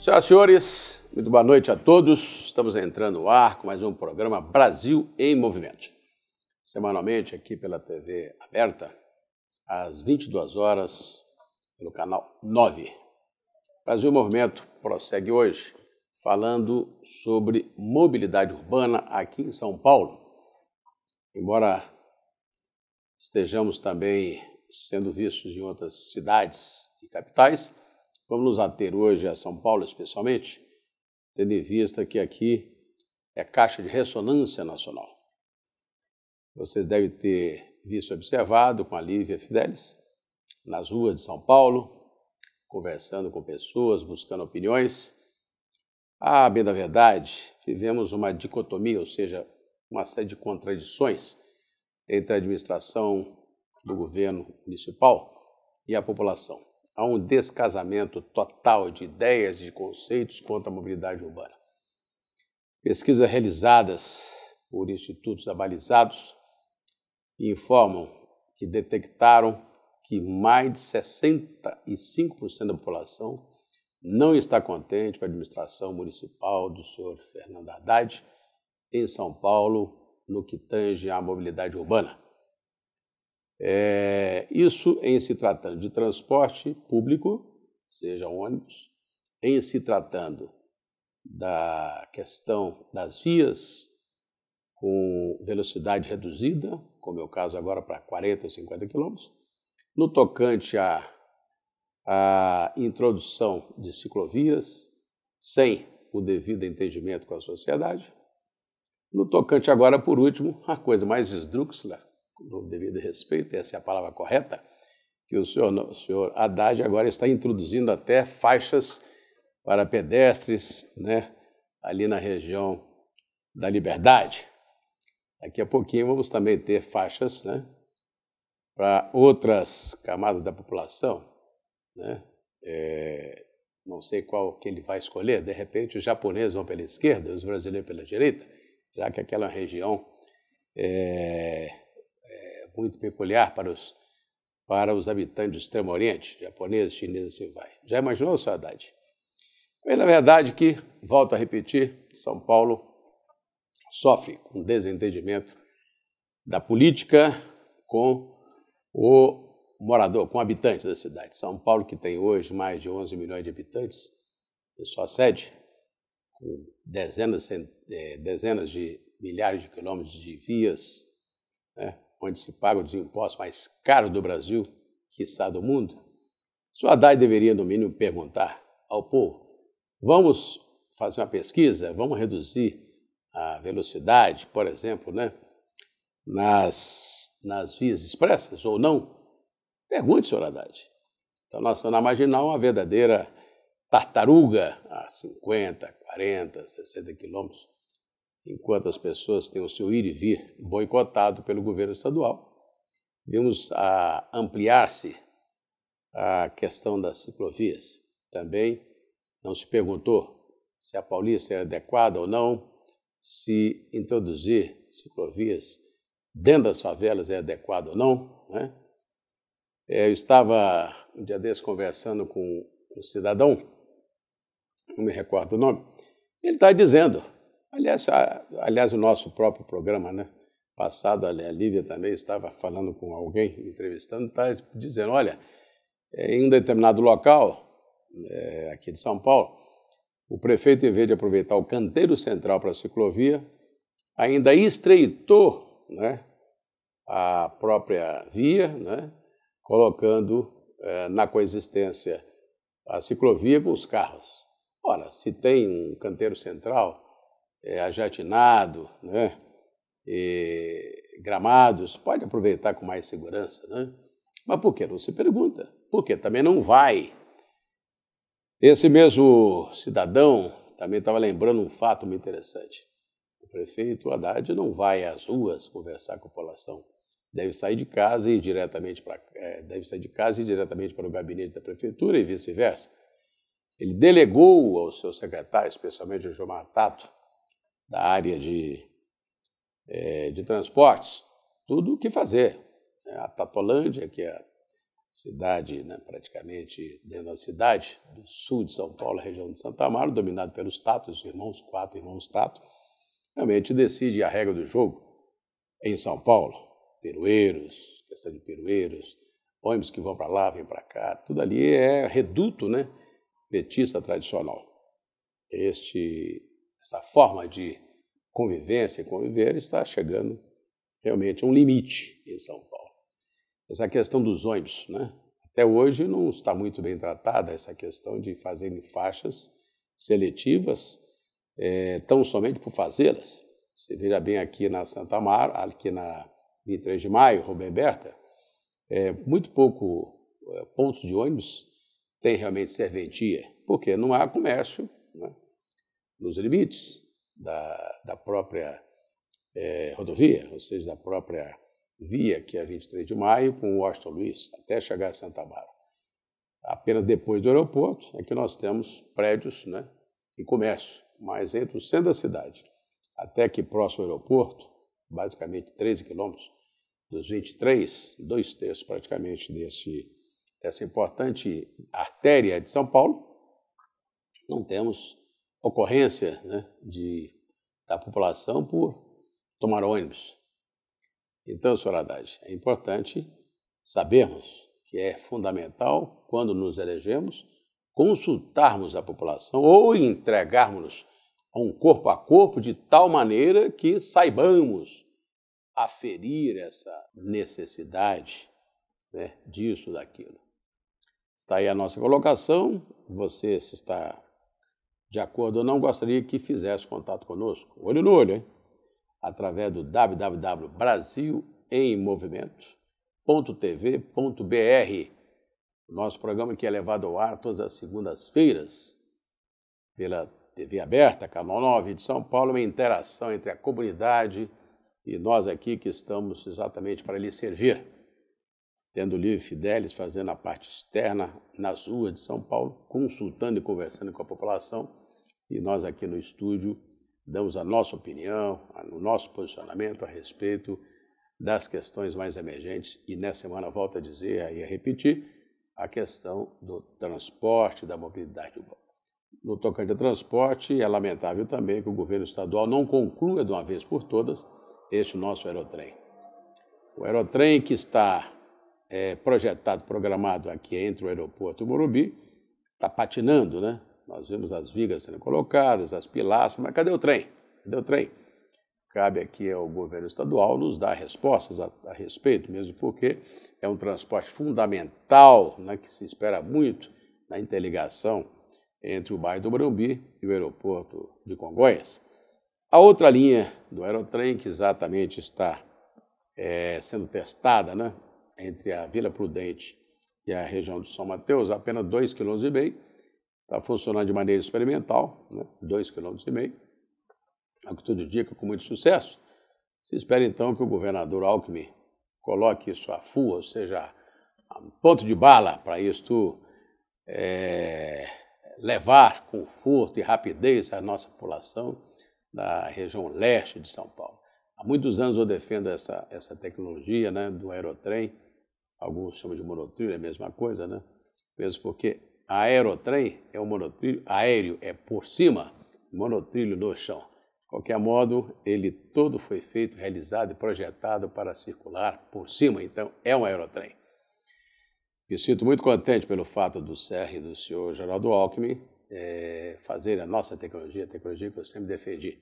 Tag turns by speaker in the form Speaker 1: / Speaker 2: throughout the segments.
Speaker 1: Senhoras e senhores, muito boa noite a todos. Estamos entrando no ar com mais um programa Brasil em Movimento. Semanalmente aqui pela TV aberta, às 22 horas, pelo canal 9. Brasil em Movimento prossegue hoje falando sobre mobilidade urbana aqui em São Paulo. Embora estejamos também sendo vistos em outras cidades e capitais, Vamos nos ater hoje a São Paulo, especialmente, tendo em vista que aqui é caixa de ressonância nacional. Vocês devem ter visto observado com a Lívia Fidelis, nas ruas de São Paulo, conversando com pessoas, buscando opiniões. Ah, bem da verdade, vivemos uma dicotomia, ou seja, uma série de contradições entre a administração do governo municipal e a população a um descasamento total de ideias e de conceitos quanto à mobilidade urbana. Pesquisas realizadas por institutos abalizados informam que detectaram que mais de 65% da população não está contente com a administração municipal do senhor Fernando Haddad em São Paulo, no que tange à mobilidade urbana. É, isso em se tratando de transporte público, seja ônibus, em se tratando da questão das vias com velocidade reduzida, como é o caso agora para 40, 50 quilômetros, no tocante à, à introdução de ciclovias, sem o devido entendimento com a sociedade, no tocante agora, por último, a coisa mais esdrúxula, com o devido respeito, essa é a palavra correta, que o senhor, o senhor Haddad agora está introduzindo até faixas para pedestres, né, ali na região da Liberdade. Daqui a pouquinho vamos também ter faixas, né, para outras camadas da população, né? É, não sei qual que ele vai escolher. De repente, os japoneses vão pela esquerda, os brasileiros pela direita, já que aquela região é, muito peculiar para os, para os habitantes do Extremo Oriente, japoneses, chineses, assim vai. Já imaginou, sua Haddad? Mas, na verdade, que, volto a repetir, São Paulo sofre um desentendimento da política com o morador, com o habitante da cidade. São Paulo, que tem hoje mais de 11 milhões de habitantes, em sua sede, com dezenas, eh, dezenas de milhares de quilômetros de vias, né? onde se paga os impostos mais caros do Brasil, que está do mundo, Haddad deveria, no mínimo, perguntar ao povo: vamos fazer uma pesquisa, vamos reduzir a velocidade, por exemplo, né, nas, nas vias expressas ou não? Pergunte, senhor Haddad. Então, nós estamos na marginal uma verdadeira tartaruga a 50, 40, 60 quilômetros enquanto as pessoas têm o seu ir e vir boicotado pelo governo estadual, vimos a ampliar-se a questão das ciclovias. Também não se perguntou se a Paulista era é adequada ou não, se introduzir ciclovias dentro das favelas é adequado ou não. Né? É, eu estava um dia desses conversando com um cidadão, não me recordo o nome, ele está dizendo Aliás, a, aliás, o nosso próprio programa, né? Passado, a Lívia também estava falando com alguém, entrevistando, está dizendo: olha, é, em um determinado local, é, aqui de São Paulo, o prefeito, em vez de aproveitar o canteiro central para a ciclovia, ainda estreitou né, a própria via, né, colocando é, na coexistência a ciclovia com os carros. Ora, se tem um canteiro central é, ajatinado, né? E, gramados, pode aproveitar com mais segurança, né? Mas por que não se pergunta? que? também não vai. Esse mesmo cidadão também estava lembrando um fato muito interessante. O prefeito Haddad não vai às ruas conversar com a população. Deve sair de casa e ir diretamente para é, deve sair de casa e diretamente para o gabinete da prefeitura e vice-versa. Ele delegou ao seu secretário, especialmente o João Tato, da área de, é, de transportes, tudo o que fazer. Né? A Tatolândia, que é a cidade, né, praticamente dentro da cidade, do sul de São Paulo, região de Santa Amaro, dominado pelos Tatos, os irmãos, quatro irmãos Tato, realmente decide a regra do jogo em São Paulo. Perueiros, questão de perueiros, ônibus que vão para lá, vêm para cá, tudo ali é reduto né, petista tradicional. Este essa forma de convivência e conviver está chegando realmente a um limite em São Paulo. Essa questão dos ônibus, né? Até hoje não está muito bem tratada essa questão de fazerem faixas seletivas é, tão somente por fazê-las. Você veja bem aqui na Santa Mar, aqui na 23 de Maio, Rubem Berta, é, eh, muito pouco é, pontos de ônibus tem realmente serventia, porque não há comércio nos limites da, da própria é, rodovia, ou seja, da própria via, que é 23 de maio, com Washington Luiz, até chegar a Santa Bárbara. Apenas depois do aeroporto é que nós temos prédios né, e comércio, mas entre o centro da cidade até que próximo ao aeroporto, basicamente 13 quilômetros, dos 23, dois terços praticamente desse, dessa importante artéria de São Paulo, não temos ocorrência né, de, da população por tomar ônibus. Então, senhor Haddad, é importante sabermos que é fundamental, quando nos elegemos, consultarmos a população ou entregarmos-nos a um corpo a corpo de tal maneira que saibamos aferir essa necessidade né, disso, daquilo. Está aí a nossa colocação. Você se está de acordo ou não, gostaria que fizesse contato conosco, olho no olho, hein? através do www.brasilemmovimento.tv.br. nosso programa que é levado ao ar todas as segundas-feiras pela TV aberta, Canal 9 de São Paulo, uma interação entre a comunidade e nós aqui que estamos exatamente para lhe servir tendo o Livre Fidelis, fazendo a parte externa nas ruas de São Paulo, consultando e conversando com a população. E nós aqui no estúdio damos a nossa opinião, o nosso posicionamento a respeito das questões mais emergentes. E nessa semana, volto a dizer e a repetir, a questão do transporte, da mobilidade urbana. No tocante a transporte, é lamentável também que o governo estadual não conclua de uma vez por todas este nosso aerotrem. O aerotrem que está é, projetado, programado aqui entre o aeroporto e o Morumbi, está patinando, né? Nós vemos as vigas sendo colocadas, as pilastras, mas cadê o trem? Cadê o trem? Cabe aqui ao governo estadual nos dar respostas a, a respeito, mesmo porque é um transporte fundamental, né, que se espera muito na interligação entre o bairro do Morumbi e o aeroporto de Congonhas. A outra linha do aerotrem, que exatamente está é, sendo testada, né, entre a Vila Prudente e a região de São Mateus, apenas 2,5 km, está funcionando de maneira experimental, 2,5 né? km, é o que tudo indica, com muito sucesso. Se espera então que o governador Alckmin coloque isso a FUA, ou seja, a ponto de bala para isto é, levar com furto e rapidez a nossa população da região leste de São Paulo. Há muitos anos eu defendo essa, essa tecnologia né, do aerotrem, alguns chamam de monotrilho, é a mesma coisa, né? Mesmo porque aerotrem é um monotrilho, aéreo é por cima, monotrilho no chão. De qualquer modo, ele todo foi feito, realizado e projetado para circular por cima, então é um aerotrem. Me sinto muito contente pelo fato do CR e do senhor Geraldo Alckmin é, fazer a nossa tecnologia, a tecnologia que eu sempre defendi.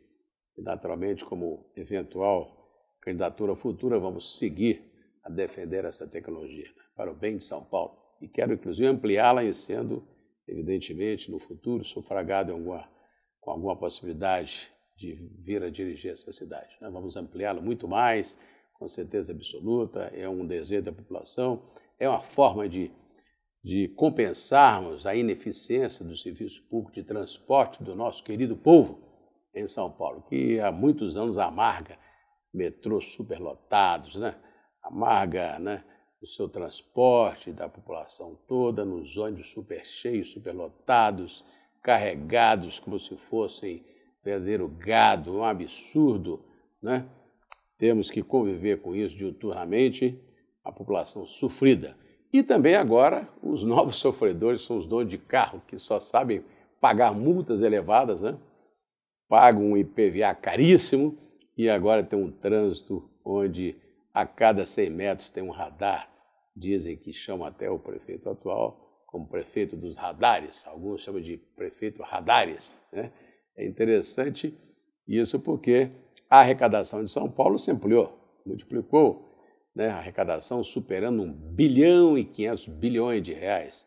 Speaker 1: E, naturalmente, como eventual candidatura futura, vamos seguir a defender essa tecnologia né? para o bem de São Paulo. E quero, inclusive, ampliá-la e sendo, evidentemente, no futuro, sufragado alguma, com alguma possibilidade de vir a dirigir essa cidade. Né? Vamos ampliá-la muito mais, com certeza absoluta, é um desejo da população, é uma forma de, de compensarmos a ineficiência do serviço público de transporte do nosso querido povo em São Paulo, que há muitos anos amarga metrôs superlotados, né? amarga né, o seu transporte da população toda, nos ônibus super cheios, superlotados, carregados como se fossem verdadeiro gado, um absurdo. Né? Temos que conviver com isso diuturnamente, a população sofrida. E também agora os novos sofredores são os donos de carro, que só sabem pagar multas elevadas, né? pagam um IPVA caríssimo e agora tem um trânsito onde a cada 100 metros tem um radar. Dizem que chama até o prefeito atual como prefeito dos radares, alguns chamam de prefeito radares. Né? É interessante isso porque a arrecadação de São Paulo se ampliou, multiplicou né? a arrecadação superando 1 bilhão e 500 bilhões de reais.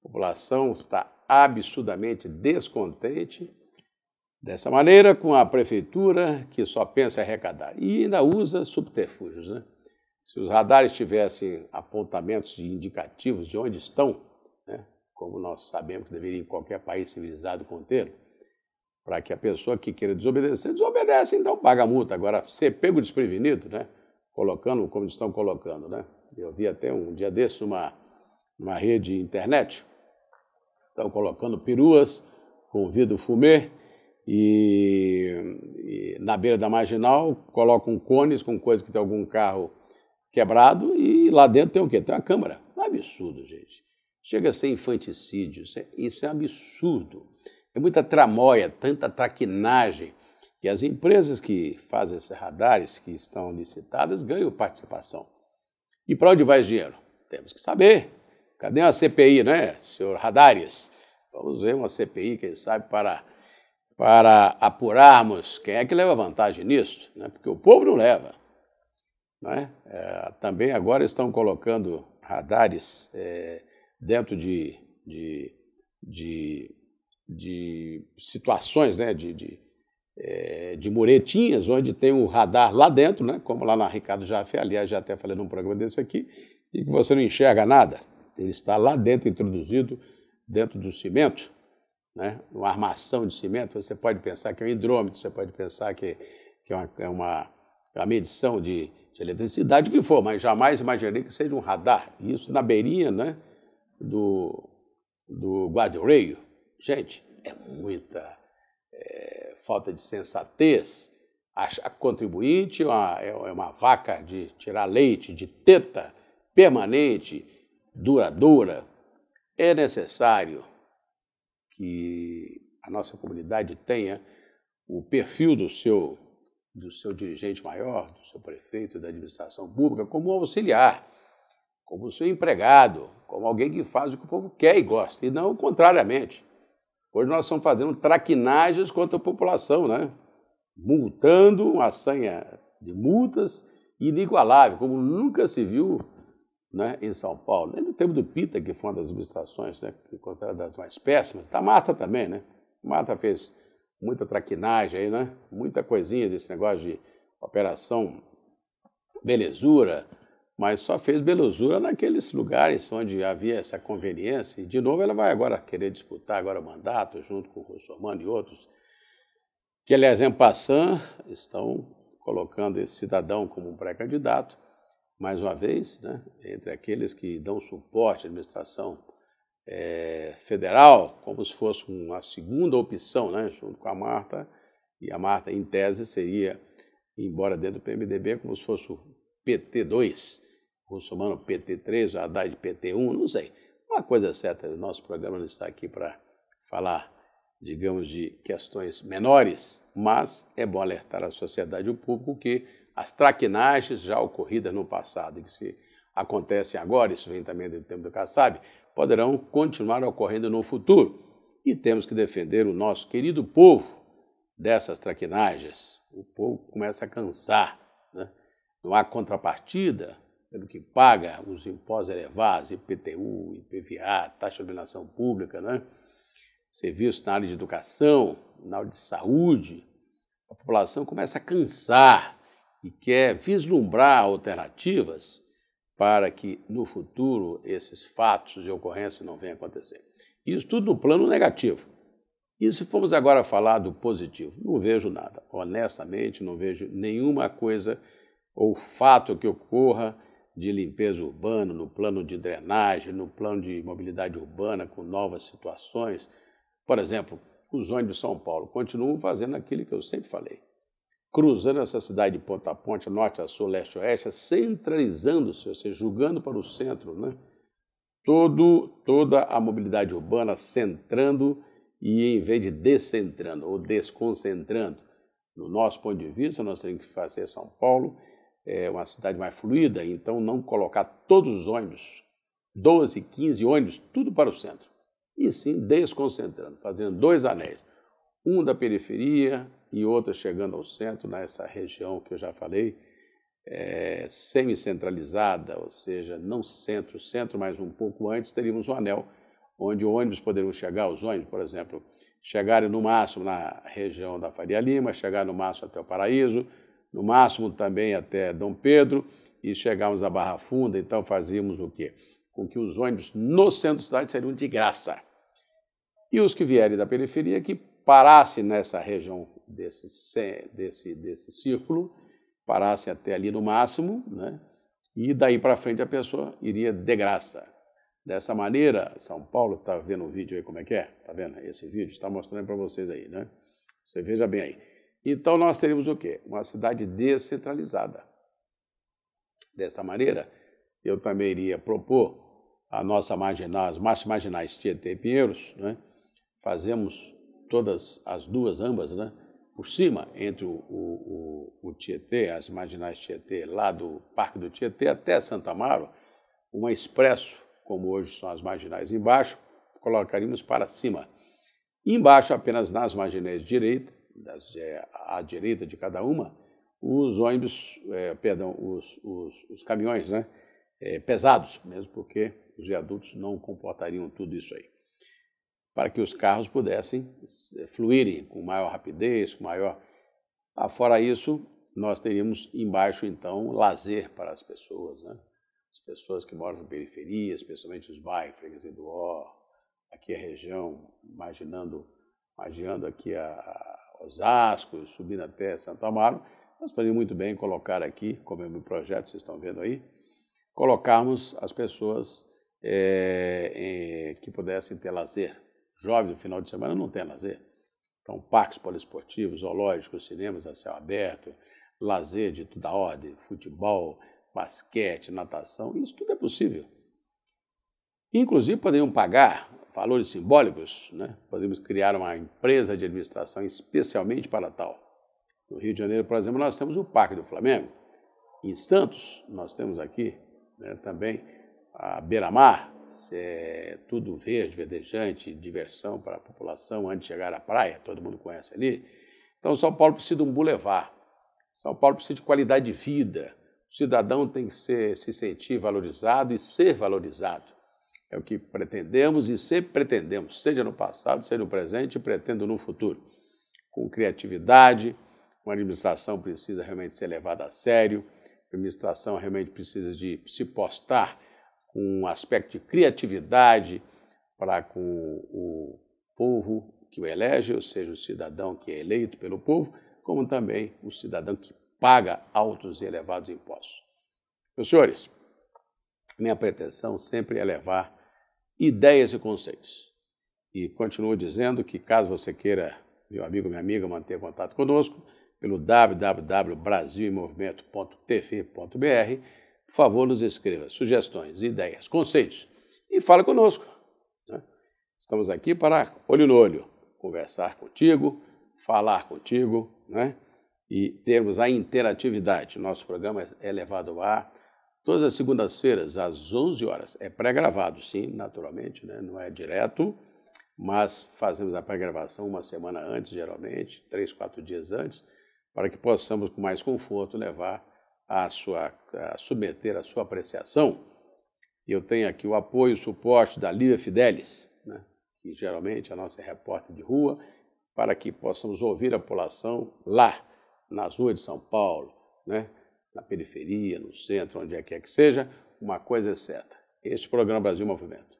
Speaker 1: A população está absurdamente descontente Dessa maneira, com a prefeitura que só pensa em arrecadar e ainda usa subterfúgios. Né? Se os radares tivessem apontamentos de indicativos de onde estão, né? como nós sabemos que deveria em qualquer país civilizado conter, para que a pessoa que queira desobedecer, desobedece, então paga a multa. Agora, ser pego desprevenido, né? colocando como estão colocando. Né? Eu vi até um dia desses uma, uma rede internet, estão colocando peruas com vidro fumê, e, e na beira da marginal colocam cones com coisa que tem algum carro quebrado e lá dentro tem o quê? Tem uma câmara. É um absurdo, gente. Chega a ser infanticídio. Isso é, isso é um absurdo. É muita tramóia, tanta traquinagem, que as empresas que fazem esses radares, que estão licitadas, ganham participação. E para onde vai o dinheiro? Temos que saber. Cadê uma CPI, né, senhor Radares? Vamos ver uma CPI, quem sabe, para para apurarmos quem é que leva vantagem nisso, né? porque o povo não leva. Né? É, também agora estão colocando radares é, dentro de, de, de, de, situações, né? de, de, é, de, muretinhas, onde tem um radar lá dentro, né? como lá na Ricardo Jaffe, aliás, já até falei num programa desse aqui, e que você não enxerga nada. Ele está lá dentro, introduzido dentro do cimento né? uma armação de cimento, você pode pensar que é um hidrômetro, você pode pensar que, que é, uma, é uma, é uma medição de, de eletricidade, o que for, mas jamais imaginei que seja um radar. Isso na beirinha né, do, do guarda-reio. Gente, é muita é, falta de sensatez. a contribuinte é uma, é, é uma vaca de tirar leite, de teta permanente, duradoura. É necessário que a nossa comunidade tenha o perfil do seu, do seu dirigente maior, do seu prefeito, da administração pública, como auxiliar, como seu empregado, como alguém que faz o que o povo quer e gosta, e não contrariamente. Hoje nós estamos fazendo traquinagens contra a população, né? multando uma sanha de multas inigualável, como nunca se viu né, em São Paulo. Nem no tempo do Pita, que foi uma das administrações né, consideradas mais péssimas, da tá Mata também, né? Mata fez muita traquinagem aí, né? Muita coisinha desse negócio de operação belezura, mas só fez belezura naqueles lugares onde havia essa conveniência. E, de novo, ela vai agora querer disputar agora o mandato, junto com o Russomano e outros, que, aliás, em passant, estão colocando esse cidadão como um pré-candidato mais uma vez, né, entre aqueles que dão suporte à administração é, federal, como se fosse uma segunda opção, né, junto com a Marta, e a Marta, em tese, seria, embora dentro do PMDB, como se fosse o PT2, Russomano PT3, o Haddad PT1, não sei. Uma coisa é certa, o nosso programa não está aqui para falar, digamos, de questões menores, mas é bom alertar a sociedade e o público que as traquinagens já ocorridas no passado e que se acontecem agora, isso vem também do tempo do Kassab, poderão continuar ocorrendo no futuro. E temos que defender o nosso querido povo dessas traquinagens. O povo começa a cansar. Né? Não há contrapartida pelo que paga os impostos elevados, IPTU, IPVA, taxa de dominação pública, né? serviços na área de educação, na área de saúde. A população começa a cansar e quer vislumbrar alternativas para que no futuro esses fatos de ocorrência não venham a acontecer. Isso tudo no plano negativo. E se formos agora falar do positivo, não vejo nada. Honestamente, não vejo nenhuma coisa ou fato que ocorra de limpeza urbana, no plano de drenagem, no plano de mobilidade urbana, com novas situações. Por exemplo, os ônibus de São Paulo continuam fazendo aquilo que eu sempre falei cruzando essa cidade de ponta a ponte, norte a sul, leste a oeste, centralizando-se, ou seja, julgando para o centro, né? Todo, toda a mobilidade urbana centrando e em vez de descentrando ou desconcentrando. No nosso ponto de vista, nós temos que fazer São Paulo é uma cidade mais fluida, então não colocar todos os ônibus, 12, 15 ônibus, tudo para o centro. E sim desconcentrando, fazendo dois anéis, um da periferia, e outra chegando ao centro, nessa região que eu já falei, é, semi-centralizada, ou seja, não centro, centro, mas um pouco antes, teríamos um anel onde ônibus poderiam chegar, os ônibus, por exemplo, chegarem no máximo na região da Faria Lima, chegar no máximo até o Paraíso, no máximo também até Dom Pedro e chegarmos à Barra Funda, então fazíamos o quê? Com que os ônibus no centro da cidade seriam de graça. E os que vierem da periferia que parassem nessa região desse, desse, desse círculo, parasse até ali no máximo, né? e daí para frente a pessoa iria de graça. Dessa maneira, São Paulo, está vendo o vídeo aí como é que é? Está vendo? É esse vídeo está mostrando para vocês aí, né? Você veja bem aí. Então nós teríamos o quê? Uma cidade descentralizada. Dessa maneira, eu também iria propor a nossa marginal, as marchas marginais Tietê e Pinheiros, né? fazemos todas as duas, ambas, né? por cima, entre o, o, o, Tietê, as marginais Tietê, lá do Parque do Tietê até Santa Amaro, uma expresso, como hoje são as marginais embaixo, colocaríamos para cima. Embaixo, apenas nas marginais direita, das, é, à direita de cada uma, os ônibus, é, perdão, os, os, os, caminhões né, é, pesados, mesmo porque os viadutos não comportariam tudo isso aí para que os carros pudessem eh, fluírem com maior rapidez, com maior. Ah, fora isso, nós teríamos embaixo, então, lazer para as pessoas, né? As pessoas que moram na periferia, especialmente os bairros, do Ó, aqui a região, imaginando, imaginando aqui a, Osasco, subindo até Santo Amaro, nós poderíamos muito bem colocar aqui, como é o meu projeto, vocês estão vendo aí, colocarmos as pessoas é, é, que pudessem ter lazer, Jovem no final de semana não tem lazer. Então, parques poliesportivos, zoológicos, cinemas a céu aberto, lazer de toda ordem, futebol, basquete, natação, isso tudo é possível. Inclusive, poderiam pagar valores simbólicos, né? podemos criar uma empresa de administração especialmente para tal. No Rio de Janeiro, por exemplo, nós temos o Parque do Flamengo. Em Santos, nós temos aqui né, também a Beira-Mar, é, tudo verde, verdejante, diversão para a população antes de chegar à praia, todo mundo conhece ali. Então, São Paulo precisa de um bulevar. São Paulo precisa de qualidade de vida. O cidadão tem que ser, se sentir valorizado e ser valorizado. É o que pretendemos e sempre pretendemos, seja no passado, seja no presente e pretendo no futuro. Com criatividade, uma administração precisa realmente ser levada a sério, a administração realmente precisa de se postar com um aspecto de criatividade para com o povo que o elege, ou seja, o cidadão que é eleito pelo povo, como também o cidadão que paga altos e elevados impostos. Meus senhores, minha pretensão sempre é levar ideias e conceitos. E continuo dizendo que, caso você queira, meu amigo, minha amiga, manter contato conosco, pelo www.brasilimovimento.tv.br, por favor, nos escreva sugestões, ideias, conceitos e fala conosco. Né? Estamos aqui para olho no olho, conversar contigo, falar contigo né? e termos a interatividade. Nosso programa é levado ao ar todas as segundas-feiras, às 11 horas. É pré-gravado, sim, naturalmente, né? não é direto, mas fazemos a pré-gravação uma semana antes, geralmente, três, quatro dias antes, para que possamos, com mais conforto, levar a sua a submeter à sua apreciação, eu tenho aqui o apoio e o suporte da Lívia Fidelis, né, que geralmente é a nossa repórter de rua, para que possamos ouvir a população lá, nas ruas de São Paulo, né, na periferia, no centro, onde é que é que seja, uma coisa é certa. Este programa Brasil Movimento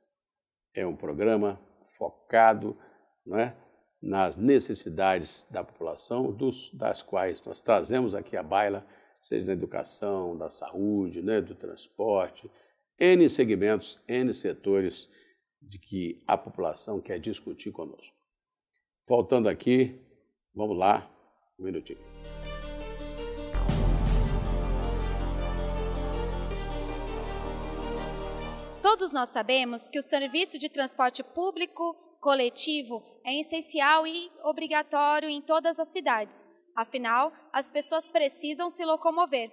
Speaker 1: é um programa focado né, nas necessidades da população, dos, das quais nós trazemos aqui a baila seja da educação, da saúde, né, do transporte, N segmentos, N setores de que a população quer discutir conosco. Voltando aqui, vamos lá, um minutinho.
Speaker 2: Todos nós sabemos que o serviço de transporte público coletivo é essencial e obrigatório em todas as cidades. Afinal, as pessoas precisam se locomover.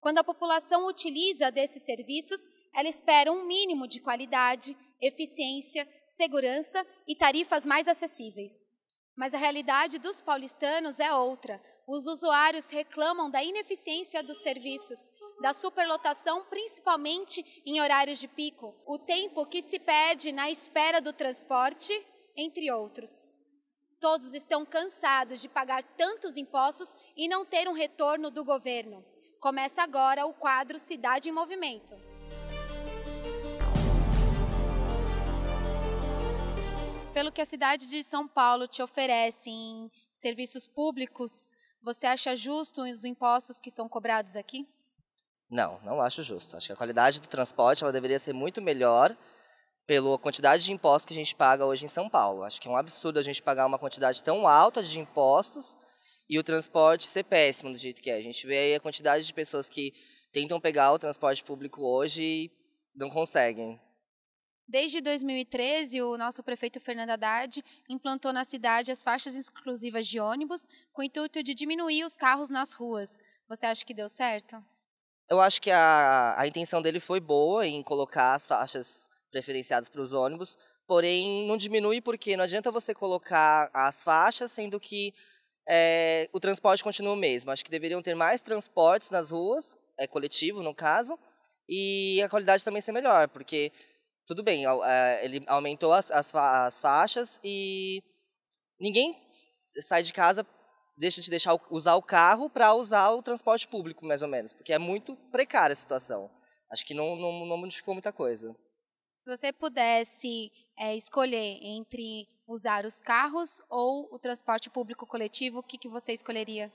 Speaker 2: Quando a população utiliza desses serviços, ela espera um mínimo de qualidade, eficiência, segurança e tarifas mais acessíveis. Mas a realidade dos paulistanos é outra. Os usuários reclamam da ineficiência dos serviços, da superlotação, principalmente em horários de pico, o tempo que se perde na espera do transporte, entre outros. Todos estão cansados de pagar tantos impostos e não ter um retorno do governo. Começa agora o quadro Cidade em Movimento. Pelo que a cidade de São Paulo te oferece em serviços públicos, você acha justo os impostos que são cobrados aqui?
Speaker 3: Não, não acho justo. Acho que a qualidade do transporte ela deveria ser muito melhor pela quantidade de impostos que a gente paga hoje em São Paulo. Acho que é um absurdo a gente pagar uma quantidade tão alta de impostos e o transporte ser péssimo do jeito que é. A gente vê aí a quantidade de pessoas que tentam pegar o transporte público hoje e não conseguem.
Speaker 2: Desde 2013, o nosso prefeito Fernando Haddad implantou na cidade as faixas exclusivas de ônibus com o intuito de diminuir os carros nas ruas. Você acha que deu certo?
Speaker 3: Eu acho que a, a intenção dele foi boa em colocar as faixas preferenciados para os ônibus, porém não diminui porque não adianta você colocar as faixas, sendo que é, o transporte continua o mesmo. Acho que deveriam ter mais transportes nas ruas, é coletivo no caso, e a qualidade também ser melhor, porque tudo bem, eh, ele aumentou as, as, as faixas e ninguém sai de casa deixa de deixar usar o carro para usar o transporte público, mais ou menos, porque é muito precária a situação. Acho que não, não, não modificou muita coisa.
Speaker 2: Se você pudesse é, escolher entre usar os carros ou o transporte público coletivo, o que, que você escolheria?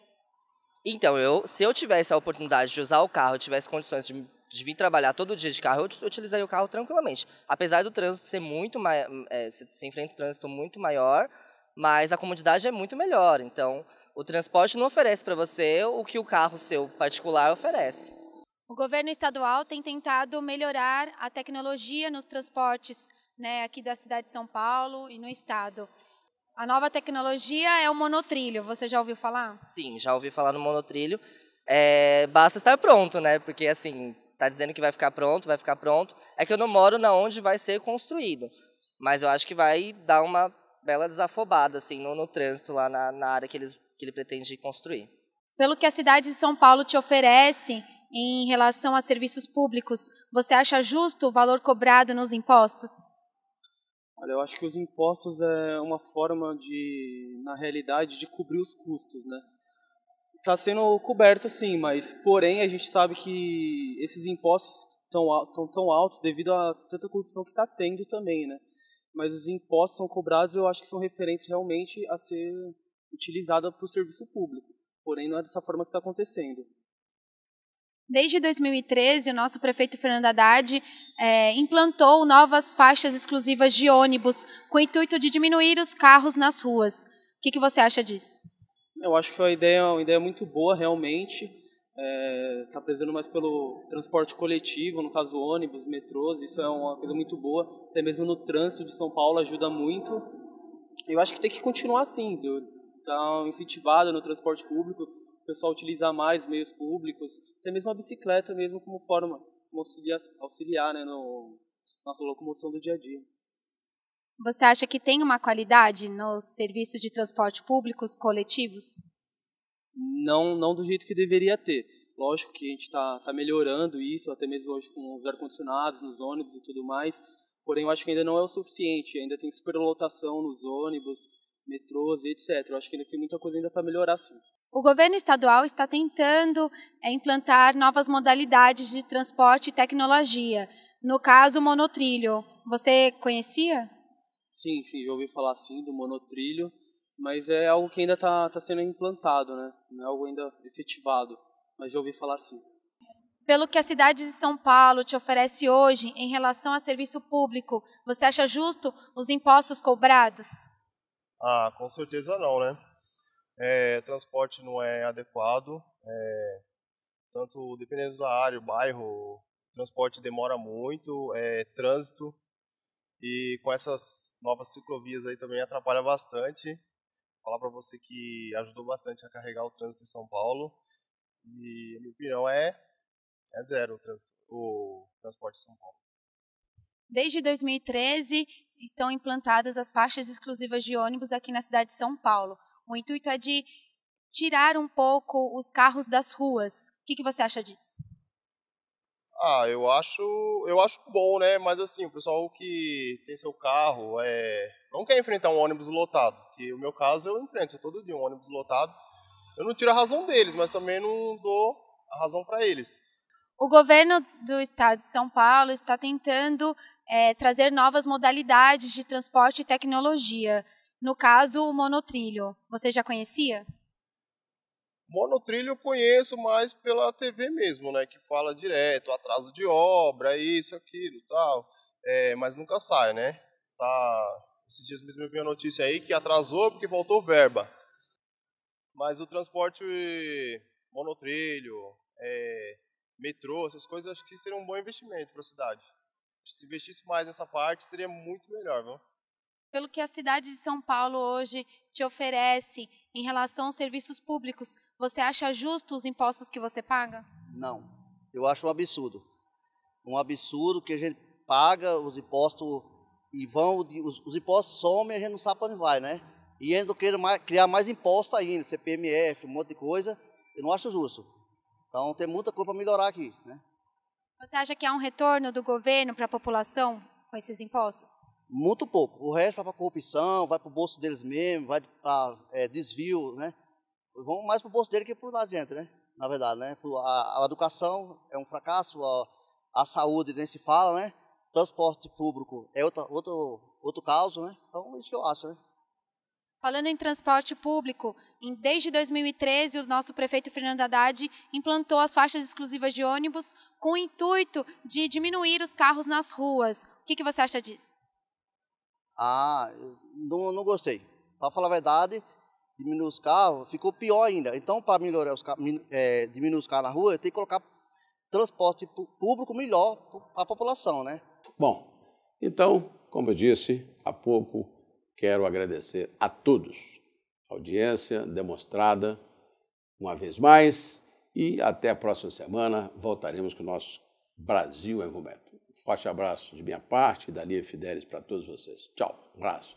Speaker 3: Então, eu, se eu tivesse a oportunidade de usar o carro, tivesse condições de, de vir trabalhar todo dia de carro, eu utilizaria o carro tranquilamente. Apesar do trânsito ser muito maior, hum, é, se enfrenta um trânsito muito maior, mas a comodidade é muito melhor. Então, o transporte não oferece para você o que o carro seu particular oferece.
Speaker 2: O governo estadual tem tentado melhorar a tecnologia nos transportes né, aqui da cidade de São Paulo e no estado. A nova tecnologia é o monotrilho, você já ouviu falar?
Speaker 3: Sim, já ouvi falar no monotrilho. É, basta estar pronto, né? Porque assim, tá dizendo que vai ficar pronto, vai ficar pronto. É que eu não moro na onde vai ser construído. Mas eu acho que vai dar uma bela desafobada assim, no, no trânsito lá na, na área que, eles, que ele pretende construir.
Speaker 2: Pelo que a cidade de São Paulo te oferece, em relação a serviços públicos, você acha justo o valor cobrado nos impostos?
Speaker 4: Olha, eu acho que os impostos é uma forma de, na realidade, de cobrir os custos, né? Está sendo coberto, sim, mas, porém, a gente sabe que esses impostos estão tão, tão altos devido a tanta corrupção que está tendo também, né? Mas os impostos são cobrados, eu acho que são referentes realmente a ser utilizada para o serviço público. Porém, não é dessa forma que está acontecendo.
Speaker 2: Desde 2013, o nosso prefeito Fernando Haddad é, implantou novas faixas exclusivas de ônibus com o intuito de diminuir os carros nas ruas. O que, que você acha disso?
Speaker 4: Eu acho que é a ideia é uma ideia muito boa, realmente. Está é, tá prezando mais pelo transporte coletivo, no caso ônibus, metrôs, isso é uma coisa muito boa. Até mesmo no trânsito de São Paulo ajuda muito. Eu acho que tem que continuar assim, tá incentivado no transporte público o pessoal utilizar mais meios públicos, até mesmo a bicicleta mesmo como forma, de auxiliar, auxiliar né, no, na locomoção do dia a dia.
Speaker 2: Você acha que tem uma qualidade nos serviços de transporte públicos coletivos?
Speaker 4: Não, não do jeito que deveria ter. Lógico que a gente está tá melhorando isso, até mesmo hoje com os ar-condicionados nos ônibus e tudo mais. Porém, eu acho que ainda não é o suficiente. Ainda tem superlotação nos ônibus, metrôs e etc. Eu acho que ainda tem muita coisa ainda para melhorar, sim.
Speaker 2: O governo estadual está tentando é, implantar novas modalidades de transporte e tecnologia. No caso, o monotrilho. Você conhecia?
Speaker 4: Sim, sim, já ouvi falar sim do monotrilho, mas é algo que ainda está tá sendo implantado, né? Não é algo ainda efetivado, mas já ouvi falar sim.
Speaker 2: Pelo que a cidade de São Paulo te oferece hoje em relação a serviço público, você acha justo os impostos cobrados?
Speaker 5: Ah, com certeza não, né? é, transporte não é adequado, é, tanto dependendo da área, o bairro, transporte demora muito, é, trânsito, e com essas novas ciclovias aí também atrapalha bastante. Vou falar para você que ajudou bastante a carregar o trânsito em São Paulo, e a minha opinião é, é zero o, trans, o transporte em São Paulo.
Speaker 2: Desde 2013, estão implantadas as faixas exclusivas de ônibus aqui na cidade de São Paulo. O intuito é de tirar um pouco os carros das ruas. O que, que você acha disso?
Speaker 5: Ah, eu acho, eu acho bom, né? Mas assim, o pessoal que tem seu carro é, não quer enfrentar um ônibus lotado. Que o meu caso eu enfrento todo dia um ônibus lotado. Eu não tiro a razão deles, mas também não dou a razão para eles.
Speaker 2: O governo do estado de São Paulo está tentando é, trazer novas modalidades de transporte e tecnologia. No caso, o monotrilho. Você já conhecia?
Speaker 5: Monotrilho eu conheço mais pela TV mesmo, né? Que fala direto, atraso de obra, isso, aquilo, tal. É, mas nunca sai, né? Tá. Esses dias mesmo eu vi a notícia aí que atrasou porque voltou verba. Mas o transporte monotrilho, é, metrô, essas coisas, acho que seria um bom investimento para a cidade. Se investisse mais nessa parte, seria muito melhor, viu?
Speaker 2: pelo que a cidade de São Paulo hoje te oferece em relação aos serviços públicos, você acha justo os impostos que você paga?
Speaker 6: Não. Eu acho um absurdo. Um absurdo que a gente paga os impostos e vão, os, os impostos somem né? e a gente não sabe para onde vai, né? E ainda querendo criar mais impostos ainda, CPMF, um monte de coisa, eu não acho justo. Então tem muita coisa para melhorar aqui, né?
Speaker 2: Você acha que há um retorno do governo para a população com esses impostos?
Speaker 6: muito pouco. O resto vai para corrupção, vai para o bolso deles mesmo, vai para é, desvio, né? Vão mais para o bolso dele que para o da gente, né? Na verdade, né? A, a educação é um fracasso, a, a, saúde nem se fala, né? Transporte público é outra, outro, outro caso, né? Então, é isso que eu acho, né?
Speaker 2: Falando em transporte público, em, desde 2013, o nosso prefeito Fernando Haddad implantou as faixas exclusivas de ônibus com o intuito de diminuir os carros nas ruas. O que, que você acha disso?
Speaker 6: Ah, não, não gostei. Para falar a verdade, diminuir os carros ficou pior ainda. Então, para melhorar os carros, é, diminuir os carros na rua, tem que colocar transporte público melhor para a população, né?
Speaker 1: Bom, então, como eu disse há pouco, quero agradecer a todos. A audiência demonstrada uma vez mais e até a próxima semana voltaremos com o nosso Brasil em Movimento. Forte abraço de minha parte, da Lia Fidelis para todos vocês. Tchau, um abraço.